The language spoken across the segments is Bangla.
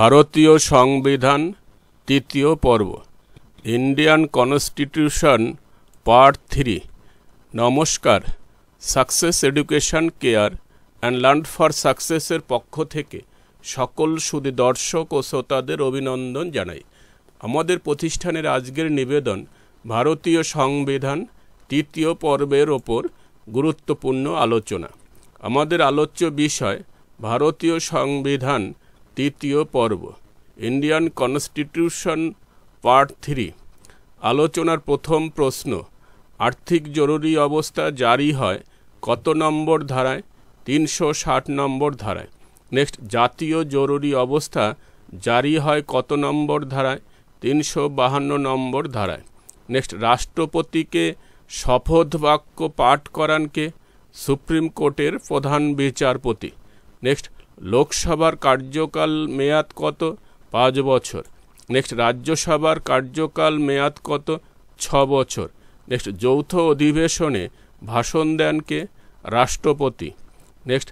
ভারতীয় সংবিধান তৃতীয় পর্ব ইন্ডিয়ান কনস্টিটিউশন পার্ট থ্রি নমস্কার success education care and learn for সাকসেসের পক্ষ থেকে সকল সুদী দর্শক ও শ্রোতাদের অভিনন্দন জানাই আমাদের প্রতিষ্ঠানের আজকের নিবেদন ভারতীয় সংবিধান তৃতীয় পর্বের ওপর গুরুত্বপূর্ণ আলোচনা আমাদের আলোচ্য বিষয় ভারতীয় সংবিধান তৃতীয় পর্ব ইন্ডিয়ান কনস্টিটিউশন পার্ট থ্রি আলোচনার প্রথম প্রশ্ন আর্থিক জরুরি অবস্থা জারি হয় কত নম্বর ধারায় তিনশো ষাট নম্বর ধারায় নেক্সট জাতীয় জরুরি অবস্থা জারি হয় কত নম্বর ধারায় তিনশো বাহান্ন নম্বর ধারায় নেক্সট রাষ্ট্রপতিকে শপথ বাক্য পাঠ করানকে সুপ্রিম কোর্টের প্রধান বিচারপতি নেক্সট লোকসভার কার্যকাল মেয়াদ কত পাঁচ বছর নেক্সট রাজ্যসভার কার্যকাল মেয়াদ কত ছ বছর নেক্সট যৌথ অধিবেশনে ভাষণ দেন কে রাষ্ট্রপতি নেক্সট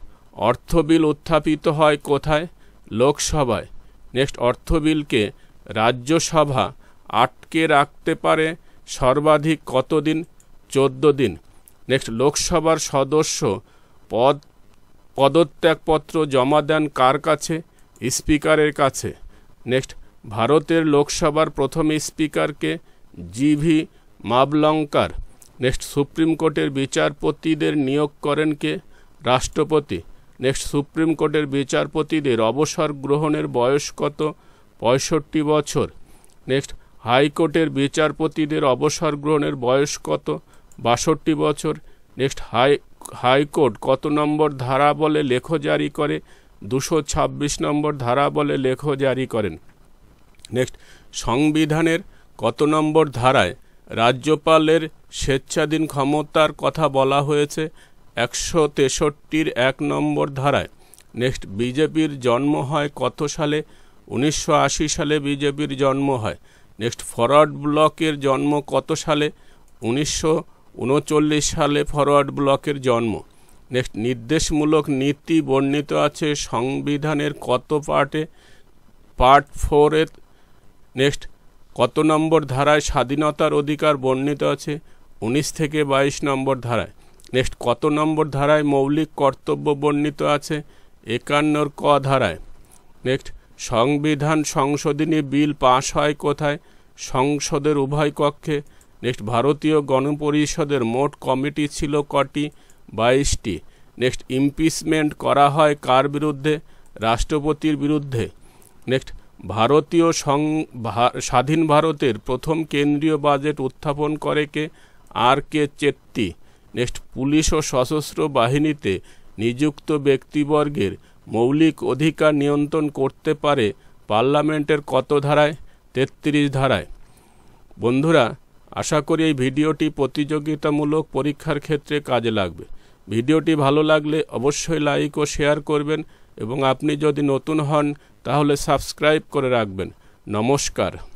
অর্থ বিল উত্থাপিত হয় কোথায় লোকসভায় নেক্সট অর্থ বিলকে রাজ্যসভা আটকে রাখতে পারে সর্বাধিক কতদিন চোদ্দ দিন নেক্সট লোকসভার সদস্য পদ পদত্যাগপত্র জমা দেন কার কাছে স্পিকারের কাছে নেক্সট ভারতের লোকসভার প্রথম স্পিকারকে জিভি মাবলঙ্কার নেক্সট সুপ্রিম কোর্টের বিচারপতিদের নিয়োগ করেন কে রাষ্ট্রপতি নেক্সট সুপ্রিম কোর্টের বিচারপতিদের অবসর গ্রহণের বয়স কত পঁয়ষট্টি বছর নেক্সট হাইকোর্টের বিচারপতিদের অবসর গ্রহণের বয়স কত বাষট্টি বছর নেক্সট হাই হাইকোর্ট কত নম্বর ধারা বলে লেখ জারি করে দুশো ছাব্বিশ নম্বর ধারা বলে লেখ জারি করেন নেক্সট সংবিধানের কত নম্বর ধারায় রাজ্যপালের স্বেচ্ছাধীন ক্ষমতার কথা বলা হয়েছে একশো তেষট্টির এক নম্বর ধারায় নেক্সট বিজেপির জন্ম হয় কত সালে উনিশশো সালে বিজেপির জন্ম হয় নেক্সট ফরওয়ার্ড ব্লকের জন্ম কত সালে উনিশশো উনচল্লিশ সালে ফরওয়ার্ড ব্লকের জন্ম নেক্সট নির্দেশমূলক নীতি বর্ণিত আছে সংবিধানের কত পার্টে পার্ট ফোরে নেক্সট কত নম্বর ধারায় স্বাধীনতার অধিকার বর্ণিত আছে উনিশ থেকে ২২ নম্বর ধারায় নেক্সট কত নম্বর ধারায় মৌলিক কর্তব্য বর্ণিত আছে একান্নর ক ধারায় নেক্সট সংবিধান সংশোধনী বিল পাশ হয় কোথায় সংসদের উভয় কক্ষে নেক্সট ভারতীয় গণপরিষদের মোট কমিটি ছিল কটি বাইশটি নেক্সট ইমপিচমেন্ট করা হয় কার বিরুদ্ধে রাষ্ট্রপতির বিরুদ্ধে নেক্সট ভারতীয় সং স্বাধীন ভারতের প্রথম কেন্দ্রীয় বাজেট উত্থাপন করে কে আর কে চেত্তি নেক্সট পুলিশ ও সশস্ত্র বাহিনীতে নিযুক্ত ব্যক্তিবর্গের মৌলিক অধিকার নিয়ন্ত্রণ করতে পারে পার্লামেন্টের কত ধারায় তেত্রিশ ধারায় বন্ধুরা আশা করি এই ভিডিওটি প্রতিযোগিতামূলক পরীক্ষার ক্ষেত্রে কাজে লাগবে ভিডিওটি ভালো লাগলে অবশ্যই লাইক ও শেয়ার করবেন এবং আপনি যদি নতুন হন তাহলে সাবস্ক্রাইব করে রাখবেন নমস্কার